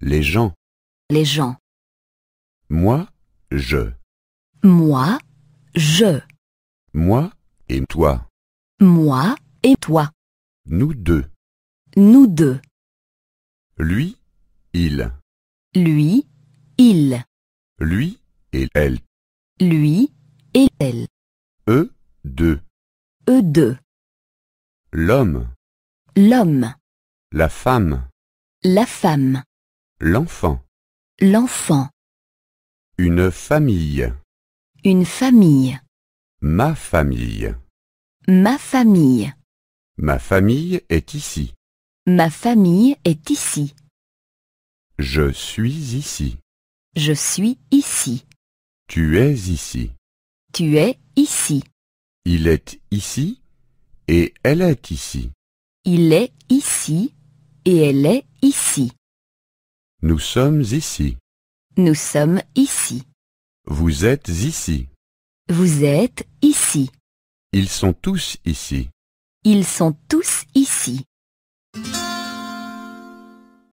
Les gens. Les gens. Moi, je. Moi, je. Moi et toi. Moi et toi. Nous deux. Nous deux. Lui, il. Lui, il. Lui et elle. Lui et elle. Eux deux. Eux deux. L'homme. L'homme. La femme. La femme. L'enfant. L'enfant. Une famille. Une famille. Ma famille. Ma famille. Ma famille est ici. Ma famille est ici. Je suis ici. Je suis ici. Tu es ici. Tu es ici. Il est ici et elle est ici. Il est ici et elle est ici. Nous sommes ici. Nous sommes ici. Vous êtes ici. Vous êtes ici. Ils sont tous ici. Ils sont tous ici.